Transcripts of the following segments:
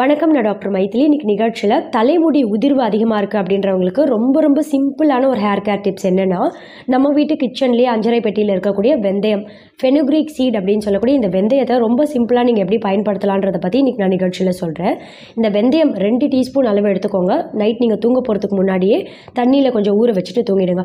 வணக்கம் நான் டாக்டர் மைத்திலி இன்னைக்கு நிகழ்ச்சியில் தலைமுடி உதிர்வு அதிகமாக இருக்குது அப்படின்றவங்களுக்கு ரொம்ப ரொம்ப சிம்பிளான ஒரு ஹேர் கேர் டிப்ஸ் என்னென்னா நம்ம வீட்டு கிச்சன்லேயே அஞ்சரை பெட்டியில் இருக்கக்கூடிய வெந்தயம் ஃபெனுக்ரிக் சீட் அப்படின்னு சொல்லக்கூடிய இந்த வெந்தயத்தை ரொம்ப சிம்பிளாக நீங்கள் எப்படி பயன்படுத்தலான்றதை பற்றி இன்றைக்கி நான் நிகழ்ச்சியில் சொல்கிறேன் இந்த வெந்தயம் ரெண்டு டீஸ்பூன் அளவு எடுத்துக்கோங்க நைட் நீங்கள் தூங்க போகிறதுக்கு முன்னாடியே தண்ணியில் கொஞ்சம் ஊற வச்சுட்டு தூங்கிடுங்க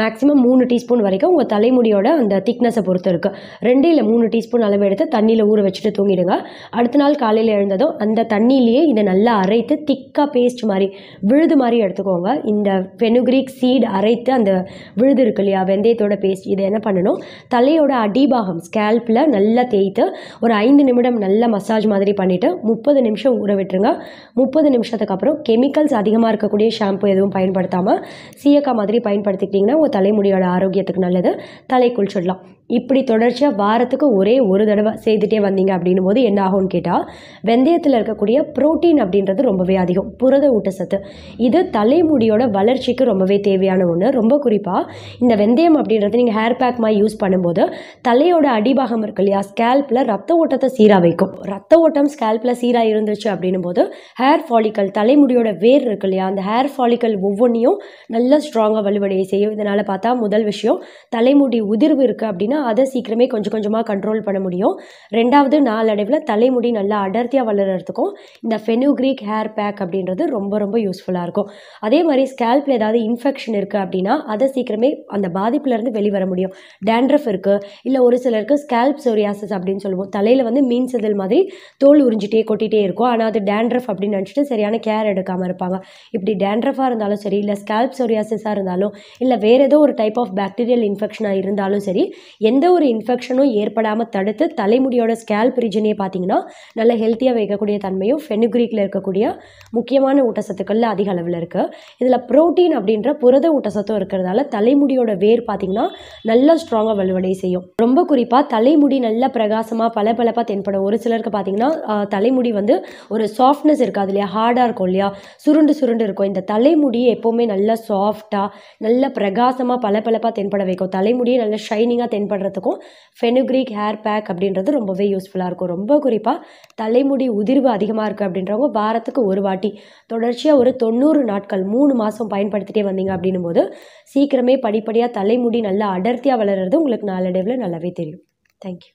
மேக்ஸிமம் மூணு டீஸ்பூன் வரைக்கும் உங்கள் தலைமுடியோட அந்த திக்னஸை பொறுத்து இருக்குது ரெண்டு இல்லை மூணு டீஸ்பூன் அளவு எடுத்து தண்ணியில் ஊற வச்சுட்டு தூங்கிடுங்க அடுத்த நாள் காலையில் எழுந்ததும் அந்த தண்ணி தண்ணியிலேயே இதை நல்லா அரைத்து திக்காக பேஸ்ட் மாதிரி விழுது மாதிரி எடுத்துக்கோங்க இந்த ஃபெனுக்ரிக் சீட் அரைத்து அந்த விழுது இருக்கு இல்லையா வெந்தயத்தோட பேஸ்ட் இதை என்ன பண்ணணும் தலையோட அடிபாகம் ஸ்கேல்பில் நல்லா தேய்த்து ஒரு ஐந்து நிமிடம் நல்லா மசாஜ் மாதிரி பண்ணிவிட்டு முப்பது நிமிஷம் ஊற விட்டுருங்க முப்பது நிமிஷத்துக்கு அப்புறம் கெமிக்கல்ஸ் அதிகமாக இருக்கக்கூடிய ஷாம்பு எதுவும் பயன்படுத்தாமல் சீயக்கா மாதிரி பயன்படுத்திக்கிட்டிங்கன்னா உங்கள் தலைமுடியோட ஆரோக்கியத்துக்கு நல்லது தலை குளிச்சிடலாம் இப்படி தொடர்ச்சியாக வாரத்துக்கு ஒரே ஒரு தடவை செய்துட்டே வந்தீங்க அப்படின்னும் போது என்ன ஆகும்னு கேட்டால் வெந்தயத்தில் இருக்கக்கூடிய ப்ரோட்டீன் அப்படின்றது ரொம்பவே அதிகம் புரத ஊட்டச்சத்து இது தலைமுடியோட வளர்ச்சிக்கு ரொம்பவே தேவையான ஒன்று ரொம்ப குறிப்பாக இந்த வெந்தயம் அப்படின்றது நீங்கள் ஹேர் பேக் மாதிரி யூஸ் பண்ணும்போது தலையோட அடிபாகம் இருக்கு இல்லையா ஸ்கேல்பில் ரத்த ஓட்டத்தை சீராக வைக்கும் ரத்த ஓட்டம் ஸ்கேல்பில் சீராக இருந்துச்சு அப்படின்னும் போது ஹேர் ஃபாலிக்கல் தலைமுடியோட வேர் இருக்கு இல்லையா அந்த ஹேர் ஃபாலிக்கல் ஒவ்வொன்றையும் நல்லா ஸ்ட்ராங்காக வலுவடையை செய்யும் இதனால் பார்த்தா முதல் விஷயம் தலைமுடி உதிர்வு இருக்குது அப்படின்னா அப்படின்னா அதை சீக்கிரமே கொஞ்சம் கொஞ்சமாக கண்ட்ரோல் பண்ண முடியும் ரெண்டாவது நாளடைவில் தலைமுடி நல்லா அடர்த்தியாக வளர்கிறதுக்கும் இந்த ஃபெனுக்ரீக் ஹேர் பேக் அப்படின்றது ரொம்ப ரொம்ப யூஸ்ஃபுல்லாக இருக்கும் அதே மாதிரி ஸ்கேல்பில் ஏதாவது இன்ஃபெக்ஷன் இருக்குது அப்படின்னா அதை சீக்கிரமே அந்த பாதிப்புலேருந்து வெளிவர முடியும் டேண்ட்ரஃப் இருக்குது இல்லை ஒரு சிலருக்கு ஸ்கேல்ப் சோரியாசஸ் அப்படின்னு சொல்லுவோம் தலையில் வந்து மீன் செதில் மாதிரி தோல் உறிஞ்சிட்டே கொட்டிகிட்டே இருக்கும் ஆனால் அது டேண்ட்ரஃப் அப்படின்னு நினச்சிட்டு சரியான கேர் எடுக்காமல் இருப்பாங்க இப்படி டேண்ட்ரஃபாக இருந்தாலும் சரி இல்லை ஸ்கேல்ப் சோரியாசஸாக இருந்தாலும் இல்லை வேறு ஏதோ ஒரு டைப் ஆஃப் பேக்டீரியல் இன்ஃபெக்ஷனாக இருந்தாலும் சரி எந்த ஒரு இன்ஃபெக்ஷனும் ஏற்படாமல் தடுத்து தலைமுடியோட ஸ்கேல்ப் ரீஜனையே பார்த்தீங்கன்னா நல்ல ஹெல்த்தியாக வைக்கக்கூடிய தன்மையும் ஃபெனுக்ரீக்கில் இருக்கக்கூடிய முக்கியமான ஊட்டச்சத்துக்களில் அதிக அளவில் இருக்குது இதில் ப்ரோட்டீன் அப்படின்ற புரத ஊட்டச்சத்தும் இருக்கிறதால தலைமுடியோட வேர் பார்த்தீங்கன்னா நல்லா ஸ்ட்ராங்காக வலுவடை செய்யும் ரொம்ப குறிப்பாக தலைமுடி நல்ல பிரகாசமாக பல பலப்பாக தென்படும் ஒரு சிலருக்கு பார்த்தீங்கன்னா தலைமுடி வந்து ஒரு சாஃப்ட்னஸ் இருக்காது இல்லையா ஹார்டாக இருக்கும் இல்லையா சுருண்டு சுருண்டு இருக்கும் இந்த தலைமுடி எப்போவுமே நல்லா சாஃப்டாக நல்ல பிரகாசமாக பல பலப்பாக தென்பட வைக்கும் தலைமுடியை நல்லா ஷைனிங்காக தென்பட குணப்படுறதுக்கும் ஃபெனுக்ரிக் ஹேர் பேக் அப்படின்றது ரொம்பவே யூஸ்ஃபுல்லாக இருக்கும் ரொம்ப குறிப்பாக தலைமுடி உதிர்வு அதிகமாக இருக்குது அப்படின்றவங்க வாரத்துக்கு ஒரு வாட்டி தொடர்ச்சியாக ஒரு தொண்ணூறு நாட்கள் மூணு மாதம் பயன்படுத்திட்டே வந்தீங்க அப்படின்னும் போது சீக்கிரமே படிப்படியாக தலைமுடி நல்லா அடர்த்தியாக வளர்கிறது உங்களுக்கு நாளடைவில் நல்லாவே தெரியும் தேங்க்யூ